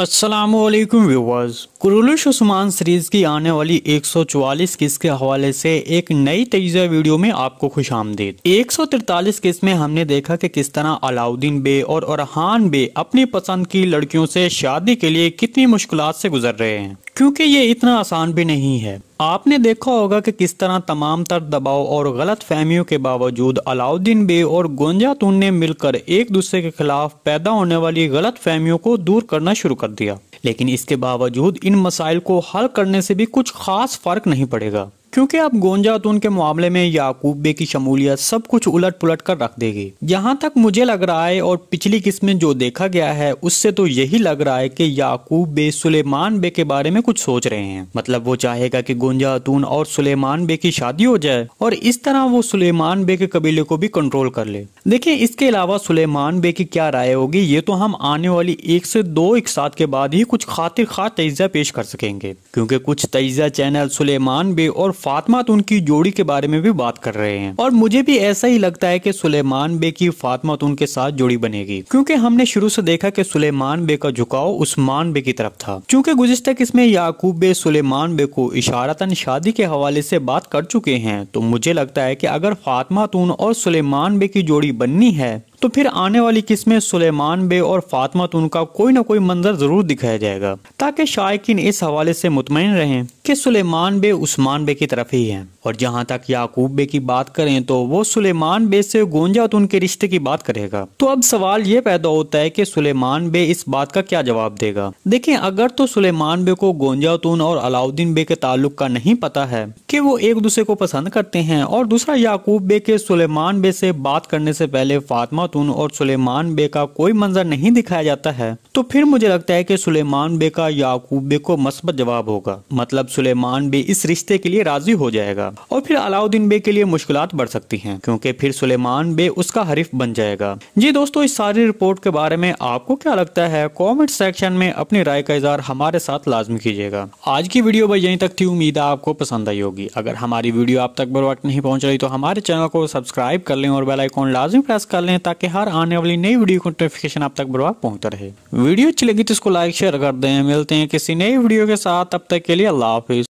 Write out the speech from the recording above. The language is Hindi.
Aslam viewers Kurulus Osman series की आने वाली 144 किस्त के हवाले से एक नई तेजा वीडियो में आपको खुश आमदीद एक सौ तिरतालीस किस्त में हमने देखा कि किस तरह अलाउद्दीन बे और अरहान बे अपनी पसंद की लड़कियों से शादी के लिए कितनी मुश्किल से गुजर रहे हैं क्योंकि ये इतना आसान भी नहीं है आपने देखा होगा कि किस तरह तमाम तर दबाव और गलत फहमियों के बावजूद अलाउद्दीन बे और गोंजातून ने मिलकर एक दूसरे के खिलाफ पैदा होने वाली गलत फहमियों को दूर करना शुरू कर दिया लेकिन इसके बावजूद इन मसाइल को हल करने से भी कुछ खास फर्क नहीं पड़ेगा क्योंकि आप गोंजा तो के मामले में याकूब बे की शमूलियत सब कुछ उलट पुलट कर रख देगी यहाँ तक मुझे लग रहा है और पिछली किस्त में जो देखा गया है उससे तो यही लग रहा है कि याकूब बे सुलेमान बे के बारे में कुछ सोच रहे हैं मतलब वो चाहेगा कि गोंजा और सुलेमान बे की शादी हो जाए और इस तरह वो सुलेमान बे के कबीले को भी कंट्रोल कर ले देखिये इसके अलावा सुलेमान बे की क्या राय होगी ये तो हम आने वाली एक से दो एक साथ के बाद ही कुछ खातिर खास तजा पेश कर सकेंगे क्योंकि कुछ तजा चैनल सुलेमान बे और फातिमा तो की जोड़ी के बारे में भी बात कर रहे हैं और मुझे भी ऐसा ही लगता है कि सुलेमान बे की फातिमा तो के साथ जोड़ी बनेगी क्योंकि हमने शुरू से देखा कि सुलेमान बे का झुकाव उस्मान बे की तरफ था क्यूँकी गुजशत इसमें याकूब बे सुलेमान बे को इशारतन शादी के हवाले से बात कर चुके हैं तो मुझे लगता है कि अगर फातमा तून तो और सुलेमान बे की जोड़ी बननी है तो फिर आने वाली किस्म सुलेमान बे और फातमत तो उनका कोई ना कोई मंजर जरूर दिखाया जाएगा ताकि शायकीन इस हवाले से मुतमिन रहें कि सुलेमान बे उस्मान बे की तरफ ही हैं और जहां तक याकूब बे की बात करें तो वो सुलेमान बे से गोंजा तो उनके रिश्ते की बात करेगा तो अब सवाल ये पैदा होता है कि सुलेमान बे इस बात का क्या जवाब देगा देखें अगर तो सुलेमान बे को गोंजातून और अलाउद्दीन बे के ताल्लुक का नहीं पता है कि वो एक दूसरे को पसंद करते हैं और दूसरा याकूब बे के सुलेमान बे से बात करने से पहले फातमा खातून और सुलेमान बे का कोई मंजर नहीं दिखाया जाता है तो फिर मुझे लगता है कि सुलेमान बे का याकूब बे को मस्बत जवाब होगा मतलब सुलेमान बे इस रिश्ते के लिए राजी हो जाएगा और फिर अलाउद्दीन बे के लिए मुश्किल बढ़ सकती है क्योंकि फिर सुलेमान बे उसका हरीफ बन जाएगा जी दोस्तों इस सारी रिपोर्ट के बारे में आपको क्या लगता है कॉमेंट सेक्शन में अपनी राय का इजहार हमारे साथ लाजमी कीजिएगा आज की वीडियो भाई यहीं तक थी उम्मीद आपको पसंद आई होगी अगर हमारी वीडियो आप तक बर वक्त नहीं पहुंच रही तो हमारे चैनल को सब्सक्राइब कर लें और आइकॉन लाजमी प्रेस कर लें ताकि ताकि हर आने वाली नई वीडियो की नोटिफिकेशन आप तक बर्बाद पहुंचता रहे वीडियो अच्छी लगी तो इसको लाइक शेयर कर दें मिलते हैं किसी नई वीडियो के साथ अब तक के लिए अल्लाह हाफिज